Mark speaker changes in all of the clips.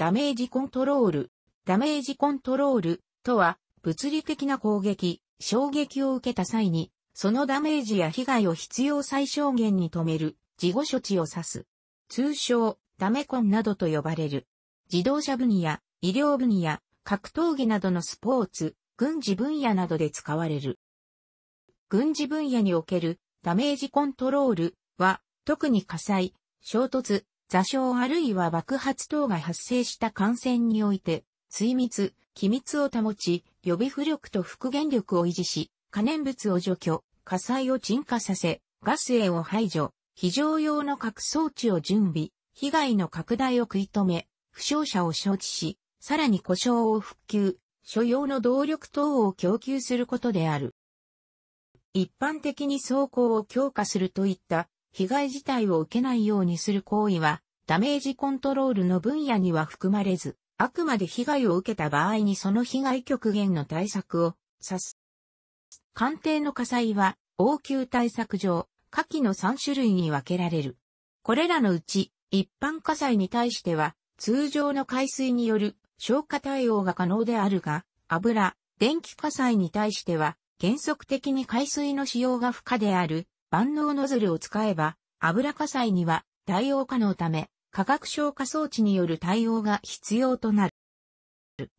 Speaker 1: ダメージコントロール。ダメージコントロールとは、物理的な攻撃、衝撃を受けた際に、そのダメージや被害を必要最小限に止める、事後処置を指す。通称、ダメコンなどと呼ばれる。自動車分野、医療分野、格闘技などのスポーツ、軍事分野などで使われる。軍事分野におけるダメージコントロールは、特に火災、衝突、座礁あるいは爆発等が発生した感染において、水密、機密を保ち、予備浮力と復元力を維持し、可燃物を除去、火災を沈下させ、ガス煙を排除、非常用の核装置を準備、被害の拡大を食い止め、負傷者を承知し、さらに故障を復旧、所要の動力等を供給することである。一般的に走行を強化するといった被害自体を受けないようにする行為は、ダメージコントロールの分野には含まれず、あくまで被害を受けた場合にその被害極限の対策を指す。官邸の火災は、応急対策上、下記の3種類に分けられる。これらのうち、一般火災に対しては、通常の海水による消火対応が可能であるが、油、電気火災に対しては、原則的に海水の使用が不可である万能ノズルを使えば、油火災には対応可能ため、化学消火装置による対応が必要となる。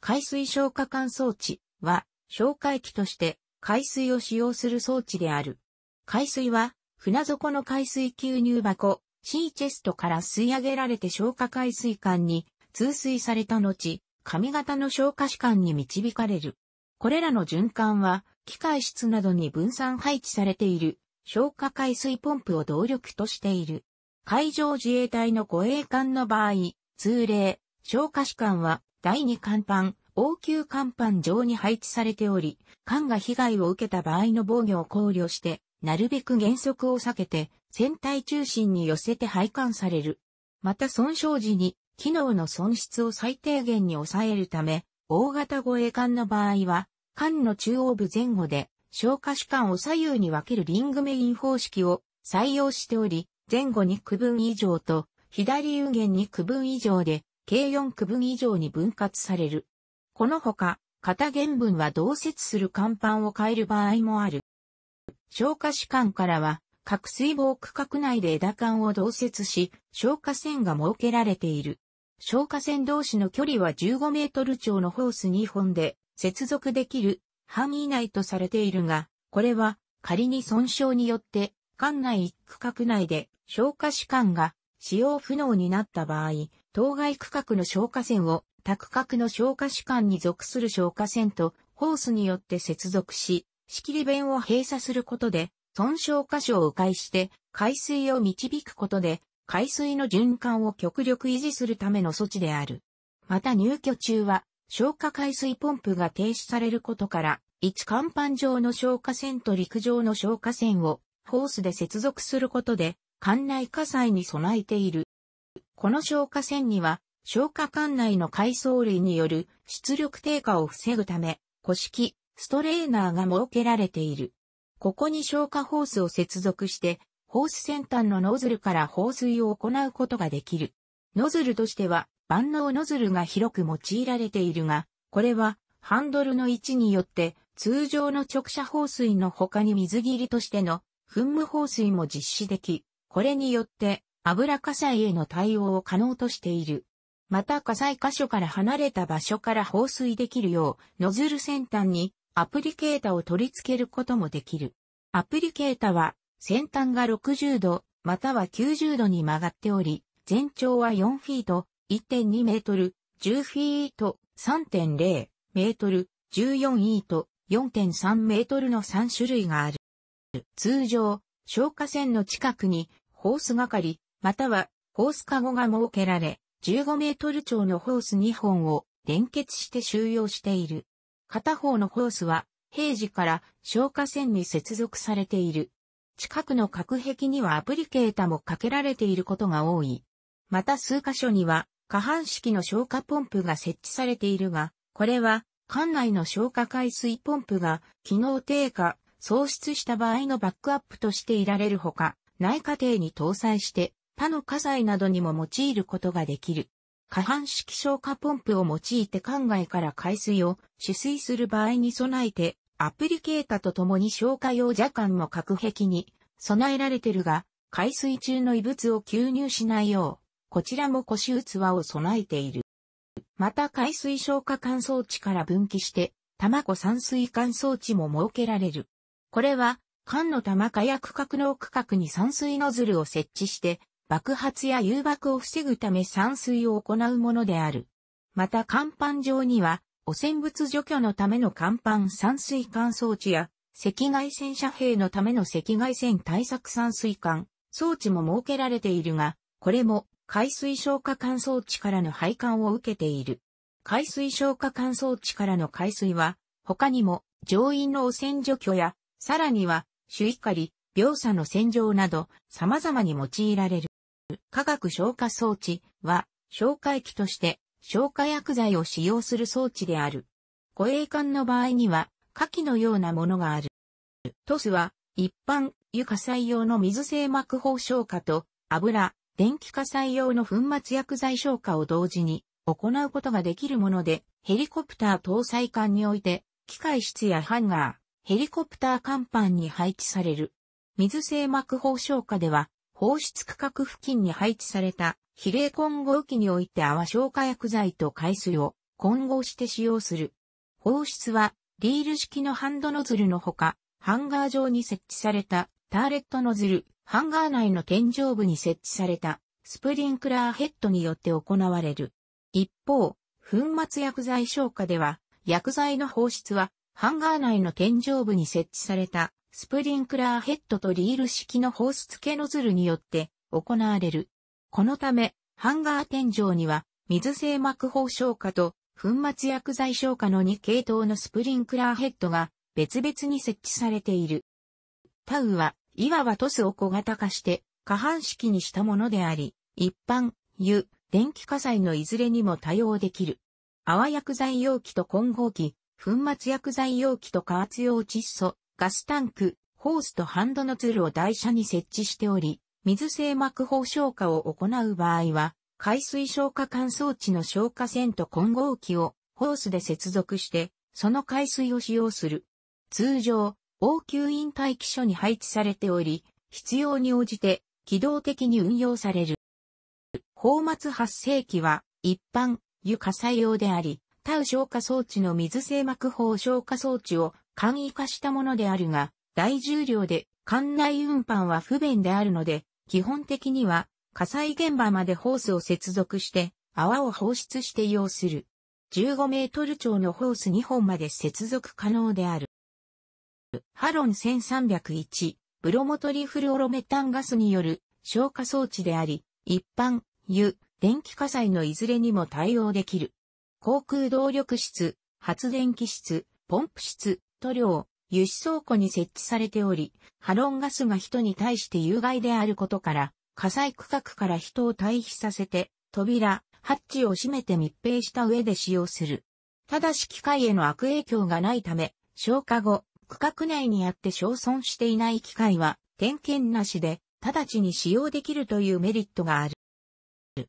Speaker 1: 海水消火管装置は、消火器として海水を使用する装置である。海水は、船底の海水吸入箱、シーチェストから吸い上げられて消火海水管に通水された後、髪型の消火士管に導かれる。これらの循環は、機械室などに分散配置されている消火海水ポンプを動力としている。海上自衛隊の護衛艦の場合、通例、消火士艦は第2艦板、応急艦板上に配置されており、艦が被害を受けた場合の防御を考慮して、なるべく減速を避けて、船体中心に寄せて配管される。また損傷時に、機能の損失を最低限に抑えるため、大型護衛艦の場合は、艦の中央部前後で消化主管を左右に分けるリングメイン方式を採用しており、前後に区分以上と左右限に区分以上で、計4区分以上に分割される。このほか、型原文は同接する甲板を変える場合もある。消化主管からは、各水防区画内で枝管を同接し、消火線が設けられている。消火線同士の距離は15メートル長のホース2本で接続できる範囲内とされているが、これは仮に損傷によって管内一区画内で消火士官が使用不能になった場合、当該区画の消火栓を他区画の消火士官に属する消火栓とホースによって接続し、仕切り弁を閉鎖することで、損傷箇所を迂回して海水を導くことで、海水の循環を極力維持するための措置である。また入居中は、消火海水ポンプが停止されることから、一甲板上の消火栓と陸上の消火栓をホースで接続することで、管内火災に備えている。この消火栓には、消火管内の海藻類による出力低下を防ぐため、古式、ストレーナーが設けられている。ここに消火ホースを接続して、ホース先端のノズルから放水を行うことができる。ノズルとしては、万能ノズルが広く用いられているが、これはハンドルの位置によって通常の直射放水の他に水切りとしての噴霧放水も実施でき、これによって油火災への対応を可能としている。また火災箇所から離れた場所から放水できるよう、ノズル先端にアプリケータを取り付けることもできる。アプリケータは先端が60度または90度に曲がっており、全長は4フィート、1.2メートル、10フィート、3.0メートル、14イート、4.3メートルの3種類がある。通常、消火栓の近くにホース係、またはホースカゴが設けられ、15メートル長のホース2本を連結して収容している。片方のホースは平時から消火栓に接続されている。近くの隔壁にはアプリケータもかけられていることが多い。また数箇所には下半式の消火ポンプが設置されているが、これは管内の消火海水ポンプが機能低下、喪失した場合のバックアップとしていられるほか、内過程に搭載して他の火災などにも用いることができる。下半式消火ポンプを用いて管外から海水を取水する場合に備えて、アプリケータと共に消火用蛇管も隔壁に備えられてるが、海水中の異物を吸入しないよう、こちらも腰器を備えている。また海水消化乾燥地から分岐して、卵子散水乾燥地も設けられる。これは、缶の玉かや区画の区画に散水ノズルを設置して、爆発や誘爆を防ぐため散水を行うものである。また甲板上には、汚染物除去のための甲板散水乾燥地や、赤外線遮蔽のための赤外線対策散水管、装置も設けられているが、これも海水消化乾燥地からの配管を受けている。海水消化乾燥地からの海水は、他にも上院の汚染除去や、さらには、主怒り、病差の洗浄など、様々に用いられる。化学消化装置は、消化液として、消化薬剤を使用する装置である。護衛艦の場合には、下記のようなものがある。トスは、一般、床火用の水性膜包消化と、油、電気火災用の粉末薬剤消火を同時に行うことができるもので、ヘリコプター搭載艦において、機械室やハンガー、ヘリコプター甲板に配置される。水性膜放消火では、放出区画付近に配置された比例混合機において泡消火薬剤と海水を混合して使用する。放出はリール式のハンドノズルのほか、ハンガー上に設置されたターレットノズル、ハンガー内の天井部に設置されたスプリンクラーヘッドによって行われる。一方、粉末薬剤消火では、薬剤の放出は、ハンガー内の天井部に設置されたスプリンクラーヘッドとリール式の放出系ノズルによって行われる。このため、ハンガー天井には、水性膜放消火と粉末薬剤消火の2系統のスプリンクラーヘッドが別々に設置されている。タウはいわばトスを小型化して下半式にしたものであり、一般、油、電気火災のいずれにも対応できる。泡薬剤容器と混合器、粉末薬剤容器と加圧用窒素、ガスタンク、ホースとハンドのツールを台車に設置しており、水性膜放消化を行う場合は、海水消火管装置の消火栓と混合器をホースで接続して、その海水を使用する。通常、応急院待機所に配置されており、必要に応じて機動的に運用される。放末発生器は一般、湯火災用であり、タウ消火装置の水性膜法消火装置を簡易化したものであるが、大重量で管内運搬は不便であるので、基本的には火災現場までホースを接続して泡を放出して用する。15メートル長のホース2本まで接続可能である。ハロン1301、ブロモトリフルオロメタンガスによる消火装置であり、一般、油、電気火災のいずれにも対応できる。航空動力室、発電機室、ポンプ室、塗料、油脂倉庫に設置されており、ハロンガスが人に対して有害であることから、火災区画から人を退避させて、扉、ハッチを閉めて密閉した上で使用する。ただし機械への悪影響がないため、消火後、区画内にあって消損していない機械は、点検なしで、直ちに使用できるというメリットがある。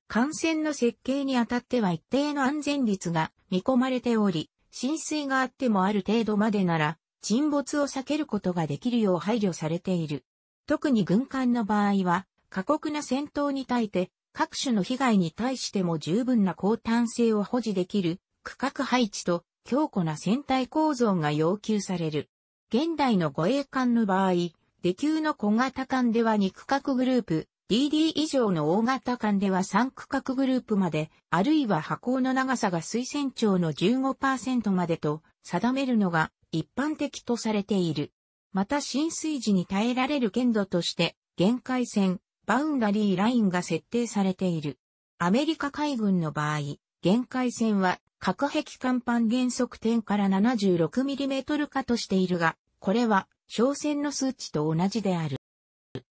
Speaker 1: 感染の設計にあたっては一定の安全率が見込まれており、浸水があってもある程度までなら、沈没を避けることができるよう配慮されている。特に軍艦の場合は、過酷な戦闘に耐えて、各種の被害に対しても十分な抗炭性を保持できる、区画配置と強固な船体構造が要求される。現代の護衛艦の場合、デ級の小型艦では2区画グループ、DD 以上の大型艦では3区画グループまで、あるいは波高の長さが水船長の15%までと定めるのが一般的とされている。また浸水時に耐えられる限度として、限界線、バウンダリーラインが設定されている。アメリカ海軍の場合、限界線は、核壁甲板原則点から 76mm 化としているが、これは、商船の数値と同じである。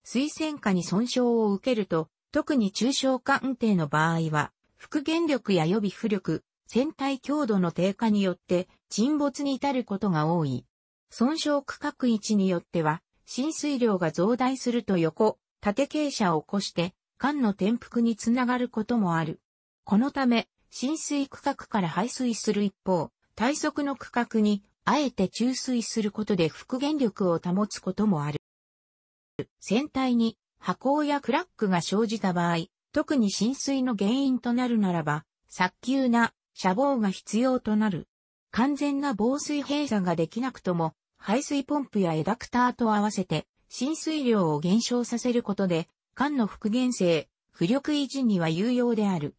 Speaker 1: 水線下に損傷を受けると、特に中小艦艇の場合は、復元力や予備浮力、船体強度の低下によって沈没に至ることが多い。損傷区画位置によっては、浸水量が増大すると横、縦傾斜を起こして、艦の転覆につながることもある。このため、浸水区画から排水する一方、体側の区画にあえて注水することで復元力を保つこともある。船体に破光やクラックが生じた場合、特に浸水の原因となるならば、早急な遮防が必要となる。完全な防水閉鎖ができなくとも、排水ポンプやエダクターと合わせて、浸水量を減少させることで、管の復元性、浮力維持には有用である。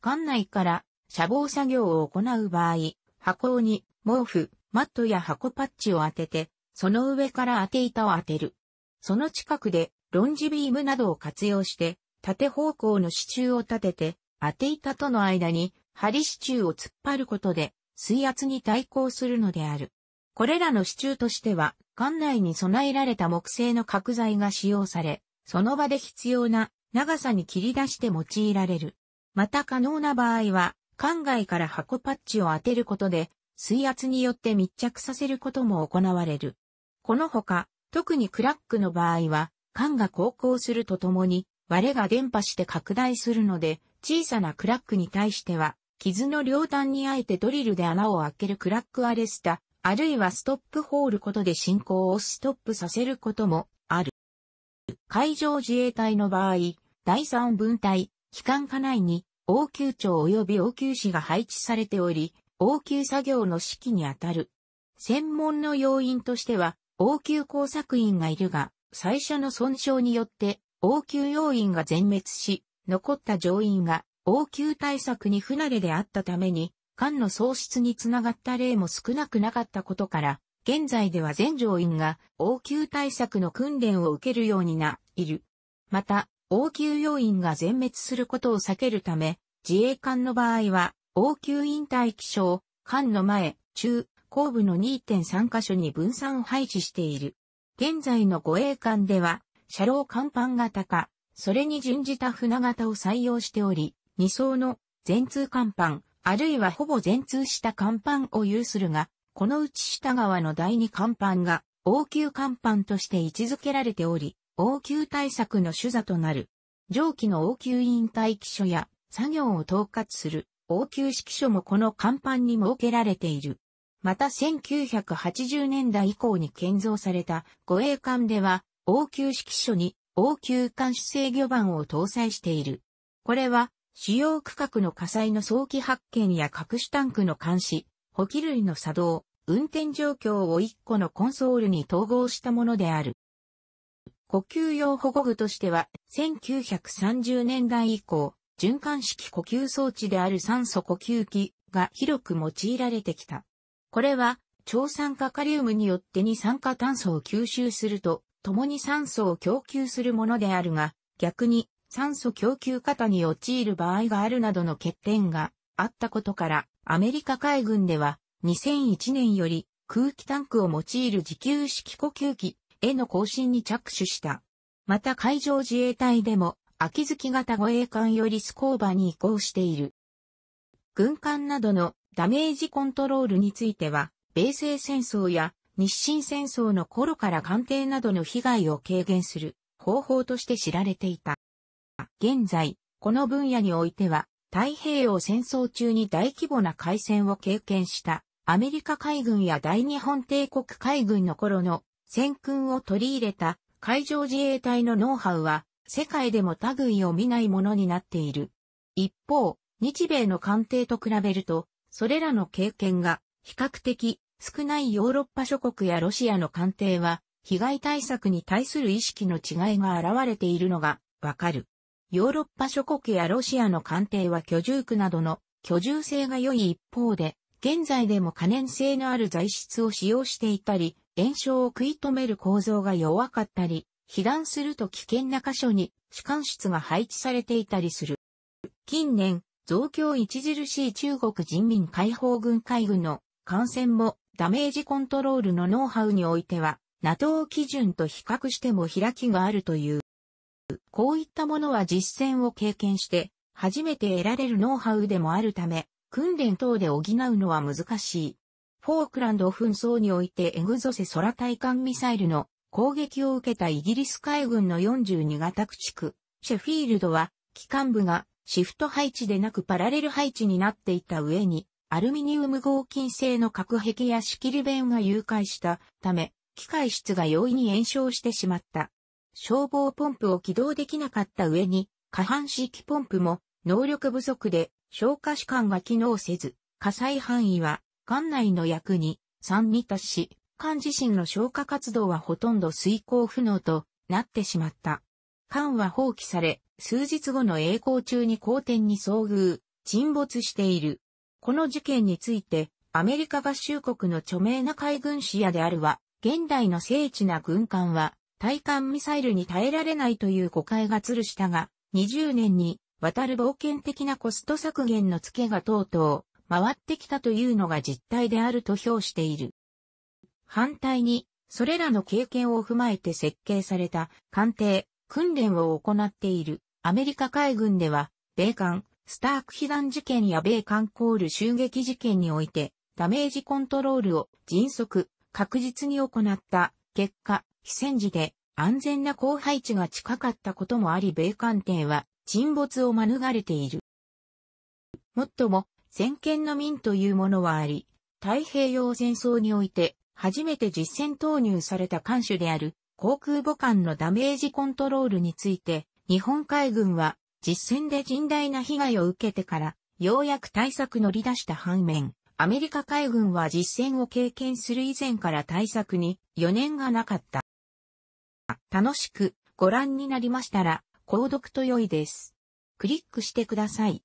Speaker 1: 管内から遮防作業を行う場合、破口に毛布、マットや箱パッチを当てて、その上から当て板を当てる。その近くで、ロンジビームなどを活用して、縦方向の支柱を立てて、当て板との間に、針支柱を突っ張ることで、水圧に対抗するのである。これらの支柱としては、館内に備えられた木製の角材が使用され、その場で必要な長さに切り出して用いられる。また可能な場合は、館外から箱パッチを当てることで、水圧によって密着させることも行われる。このほか、特にクラックの場合は、管が航行するとともに、割れが伝播して拡大するので、小さなクラックに対しては、傷の両端にあえてドリルで穴を開けるクラックアレスタ、あるいはストップホールことで進行をストップさせることもある。海上自衛隊の場合、第三分隊、機関課内に応急庁及び応急士が配置されており、応急作業の指揮にあたる。専門の要員としては、応急工作員がいるが、最初の損傷によって、応急要員が全滅し、残った乗員が応急対策に不慣れであったために、艦の喪失につながった例も少なくなかったことから、現在では全乗員が応急対策の訓練を受けるようにな、いる。また、応急要員が全滅することを避けるため、自衛艦の場合は、応急引退気象、艦の前、中、後部の2.3カ所に分散配置している。現在の護衛艦では、車両甲板型か、それに準じた船型を採用しており、2層の全通甲板、あるいはほぼ全通した甲板を有するが、このうち下側の第2甲板が応急甲板として位置づけられており、応急対策の主座となる。上記の応急引退機所や作業を統括する応急指揮所もこの甲板に設けられている。また1980年代以降に建造された護衛艦では応急指揮所に応急艦主制御板を搭載している。これは主要区画の火災の早期発見や各種タンクの監視、補給類の作動、運転状況を1個のコンソールに統合したものである。呼吸用保護具としては1930年代以降、循環式呼吸装置である酸素呼吸器が広く用いられてきた。これは、超酸化カリウムによって二酸化炭素を吸収すると、共に酸素を供給するものであるが、逆に酸素供給型に陥る場合があるなどの欠点があったことから、アメリカ海軍では2001年より空気タンクを用いる自給式呼吸器への更新に着手した。また海上自衛隊でも秋月型護衛艦よりスコーバに移行している。軍艦などのダメージコントロールについては、米西戦争や日清戦争の頃から艦艇などの被害を軽減する方法として知られていた。現在、この分野においては、太平洋戦争中に大規模な海戦を経験したアメリカ海軍や大日本帝国海軍の頃の戦訓を取り入れた海上自衛隊のノウハウは世界でも類を見ないものになっている。一方、日米の艦艇と比べると、それらの経験が比較的少ないヨーロッパ諸国やロシアの艦艇は、被害対策に対する意識の違いが現れているのがわかる。ヨーロッパ諸国やロシアの艦艇は居住区などの居住性が良い一方で、現在でも可燃性のある材質を使用していたり、炎症を食い止める構造が弱かったり、被弾すると危険な箇所に主管室が配置されていたりする。近年、増強著しい中国人民解放軍海軍の艦船もダメージコントロールのノウハウにおいては、NATO 基準と比較しても開きがあるという。こういったものは実践を経験して、初めて得られるノウハウでもあるため、訓練等で補うのは難しい。フォークランド紛争においてエグゾセ空対艦ミサイルの攻撃を受けたイギリス海軍の42型駆逐、シェフィールドは、機関部がシフト配置でなくパラレル配置になっていた上に、アルミニウム合金製の隔壁や仕切り弁が誘拐したため、機械室が容易に炎症してしまった。消防ポンプを起動できなかった上に、下半式ポンプも能力不足で消火士官が機能せず、火災範囲は艦内の役に3に達し、漢自身の消火活動はほとんど遂行不能となってしまった。漢は放棄され、数日後の栄光中に好天に遭遇、沈没している。この事件について、アメリカ合衆国の著名な海軍士野であるは、現代の精緻な軍艦は、対艦ミサイルに耐えられないという誤解が吊るしたが、20年に、渡る冒険的なコスト削減のツケがとうとう、回ってきたというのが実態であると評している。反対に、それらの経験を踏まえて設計された艦艇、訓練を行っているアメリカ海軍では、米艦、スターク被弾事件や米艦コール襲撃事件において、ダメージコントロールを迅速、確実に行った結果、非戦時で安全な後配置が近かったこともあり米艦艇は沈没を免れている。もっとも、先見の民というものはあり、太平洋戦争において初めて実戦投入された艦種である航空母艦のダメージコントロールについて、日本海軍は実戦で甚大な被害を受けてから、ようやく対策乗り出した反面、アメリカ海軍は実戦を経験する以前から対策に余念がなかった。楽しくご覧になりましたら、購読と良いです。クリックしてください。